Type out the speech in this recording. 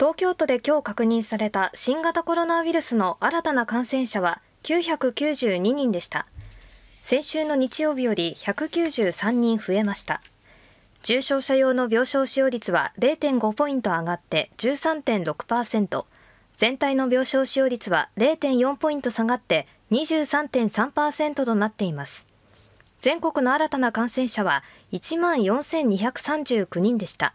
東京都で今日確認された新型コロナウイルスの新たな感染者は992人でした。先週の日曜日より193人増えました。重症者用の病床使用率は0.5ポイント上がって13.6%、全体の病床使用率は0.4ポイント下がって23.3%となっています。全国の新たな感染者は1万4239人でした。